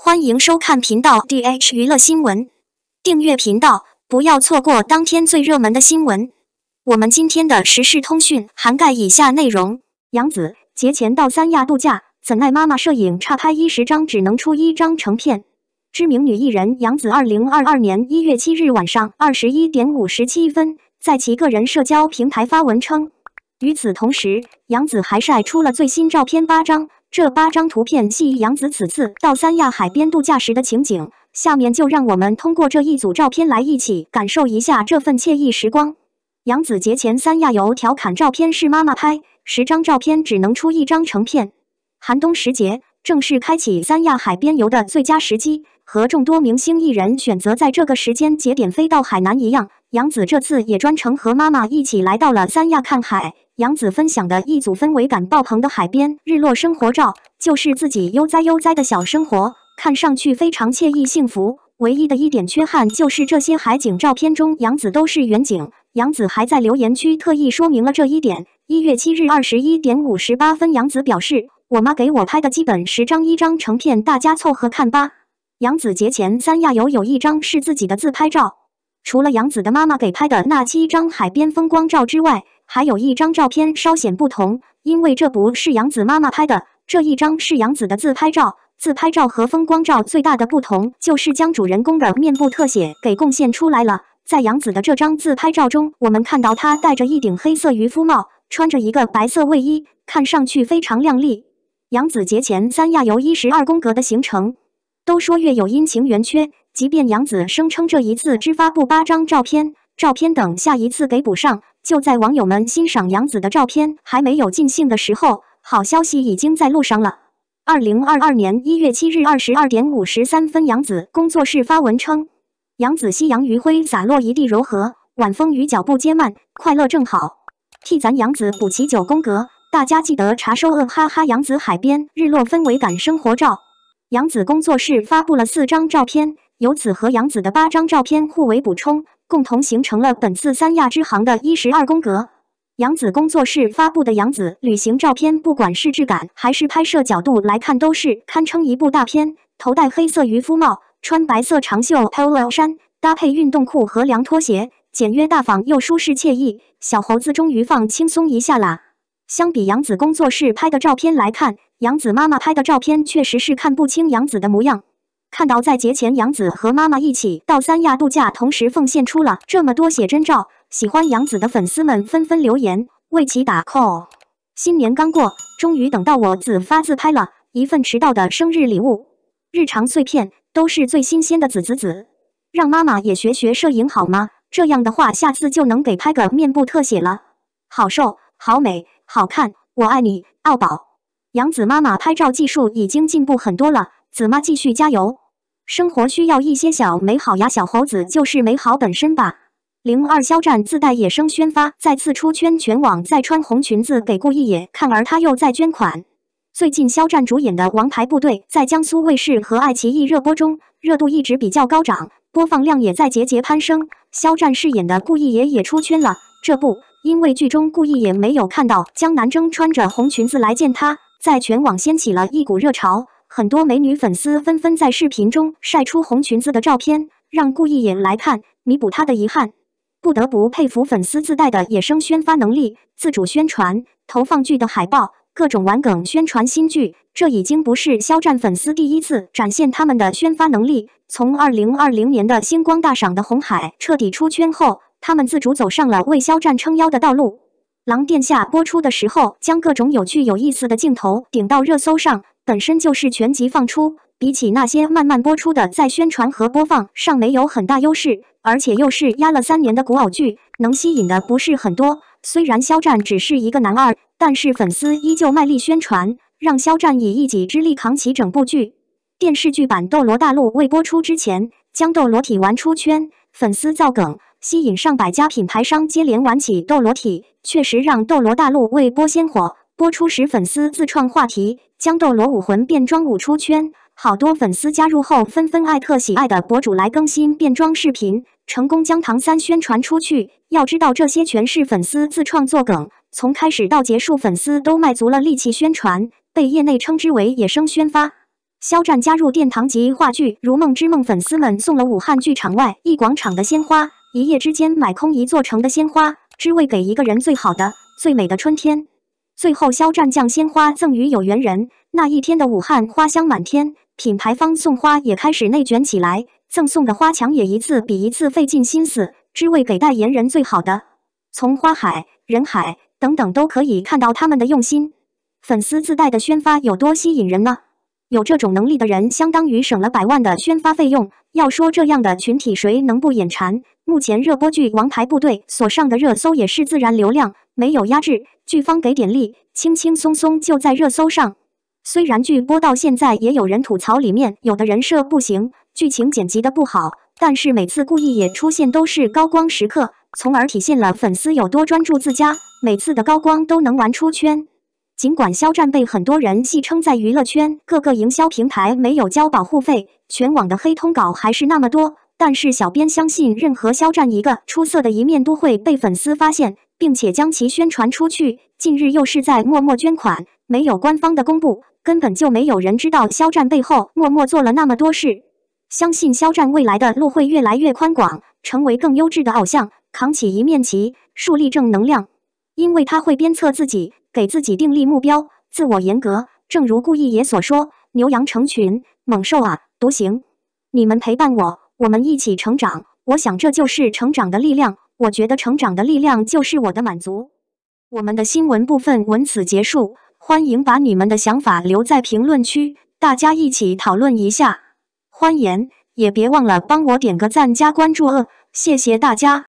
欢迎收看频道 dh 娱乐新闻，订阅频道，不要错过当天最热门的新闻。我们今天的时事通讯涵盖以下内容：杨子节前到三亚度假，怎奈妈妈摄影差，拍一十张只能出一张成片。知名女艺人杨子，二零二二年一月七日晚上二十一点五十七分，在其个人社交平台发文称。与此同时，杨子还晒出了最新照片八张。这八张图片系杨子此次到三亚海边度假时的情景，下面就让我们通过这一组照片来一起感受一下这份惬意时光。杨子节前三亚游调侃照片是妈妈拍，十张照片只能出一张成片。寒冬时节，正是开启三亚海边游的最佳时机，和众多明星艺人选择在这个时间节点飞到海南一样，杨子这次也专程和妈妈一起来到了三亚看海。杨子分享的一组氛围感爆棚的海边日落生活照，就是自己悠哉悠哉的小生活，看上去非常惬意幸福。唯一的一点缺憾就是这些海景照片中，杨子都是远景。杨子还在留言区特意说明了这一点。一月七日二十一点五十八分，杨子表示：“我妈给我拍的基本十张，一张成片，大家凑合看吧。”杨子节前三亚游有一张是自己的自拍照，除了杨子的妈妈给拍的那七张海边风光照之外。还有一张照片稍显不同，因为这不是杨子妈妈拍的，这一张是杨子的自拍照。自拍照和风光照最大的不同，就是将主人公的面部特写给贡献出来了。在杨子的这张自拍照中，我们看到他戴着一顶黑色渔夫帽，穿着一个白色卫衣，看上去非常靓丽。杨子节前三亚游一十二宫格的行程，都说月有阴晴圆缺，即便杨子声称这一次只发布八张照片，照片等下一次给补上。就在网友们欣赏杨子的照片还没有尽兴的时候，好消息已经在路上了。二零二二年一月七日二十二点五十三分，杨子工作室发文称：“杨子夕阳余晖洒落一地柔和，晚风与脚步皆慢，快乐正好。替咱杨子补齐九宫格，大家记得查收。”哈哈，杨子海边日落氛围感生活照，杨子工作室发布了四张照片，由此和杨子的八张照片互为补充。共同形成了本次三亚之行的一十二宫格。杨子工作室发布的杨子旅行照片，不管是质感还是拍摄角度来看，都是堪称一部大片。头戴黑色渔夫帽，穿白色长袖 polo 衫，搭配运动裤和凉拖鞋，简约大方又舒适惬意。小猴子终于放轻松一下啦！相比杨子工作室拍的照片来看，杨子妈妈拍的照片确实是看不清杨子的模样。看到在节前，杨子和妈妈一起到三亚度假，同时奉献出了这么多写真照。喜欢杨子的粉丝们纷纷留言为其打 call。新年刚过，终于等到我子发自拍了，一份迟到的生日礼物。日常碎片都是最新鲜的子子子，让妈妈也学学摄影好吗？这样的话，下次就能给拍个面部特写了。好瘦，好美，好看，我爱你，奥宝。杨子妈妈拍照技术已经进步很多了。子妈，继续加油！生活需要一些小美好呀，小猴子就是美好本身吧。零二，肖战自带野生宣发，再次出圈，全网在穿红裙子给顾易野看，而他又在捐款。最近，肖战主演的《王牌部队》在江苏卫视和爱奇艺热播中，热度一直比较高涨，播放量也在节节攀升。肖战饰演的顾易野也出圈了，这不，因为剧中顾易野没有看到江南征穿着红裙子来见他，在全网掀起了一股热潮。很多美女粉丝纷纷在视频中晒出红裙子的照片，让顾亦也来看，弥补她的遗憾。不得不佩服粉丝自带的野生宣发能力，自主宣传、投放剧的海报、各种玩梗宣传新剧。这已经不是肖战粉丝第一次展现他们的宣发能力。从2020年的《星光大赏》的红海彻底出圈后，他们自主走上了为肖战撑腰的道路。《狼殿下》播出的时候，将各种有趣有意思的镜头顶到热搜上。本身就是全集放出，比起那些慢慢播出的，在宣传和播放上没有很大优势，而且又是压了三年的古偶剧，能吸引的不是很多。虽然肖战只是一个男二，但是粉丝依旧卖力宣传，让肖战以一己之力扛起整部剧。电视剧版《斗罗大陆》未播出之前，将斗罗体玩出圈，粉丝造梗，吸引上百家品牌商接连玩起斗罗体，确实让《斗罗大陆》未播先火。播出时，粉丝自创话题，将斗罗武魂变装舞出圈。好多粉丝加入后，纷纷艾特喜爱的博主来更新变装视频，成功将唐三宣传出去。要知道，这些全是粉丝自创作梗，从开始到结束，粉丝都卖足了力气宣传，被业内称之为“野生宣发”。肖战加入殿堂级话剧《如梦之梦》，粉丝们送了武汉剧场外一广场的鲜花，一夜之间买空一座城的鲜花，只为给一个人最好的、最美的春天。最后，肖战将鲜花赠予有缘人。那一天的武汉，花香满天。品牌方送花也开始内卷起来，赠送的花墙也一次比一次费尽心思，只为给代言人最好的。从花海、人海等等都可以看到他们的用心。粉丝自带的宣发有多吸引人呢？有这种能力的人，相当于省了百万的宣发费用。要说这样的群体，谁能不眼馋？目前热播剧《王牌部队》所上的热搜也是自然流量，没有压制。剧方给点力，轻轻松松就在热搜上。虽然剧播到现在也有人吐槽里面有的人设不行，剧情剪辑的不好，但是每次故意也出现都是高光时刻，从而体现了粉丝有多专注自家。每次的高光都能玩出圈。尽管肖战被很多人戏称在娱乐圈各个营销平台没有交保护费，全网的黑通稿还是那么多，但是小编相信，任何肖战一个出色的一面都会被粉丝发现。并且将其宣传出去。近日又是在默默捐款，没有官方的公布，根本就没有人知道肖战背后默默做了那么多事。相信肖战未来的路会越来越宽广，成为更优质的偶像，扛起一面旗，树立正能量。因为他会鞭策自己，给自己定立目标，自我严格。正如顾易也所说：“牛羊成群，猛兽啊，独行。你们陪伴我，我们一起成长。我想这就是成长的力量。”我觉得成长的力量就是我的满足。我们的新闻部分文此结束，欢迎把你们的想法留在评论区，大家一起讨论一下。欢迎，也别忘了帮我点个赞加关注哦，谢谢大家。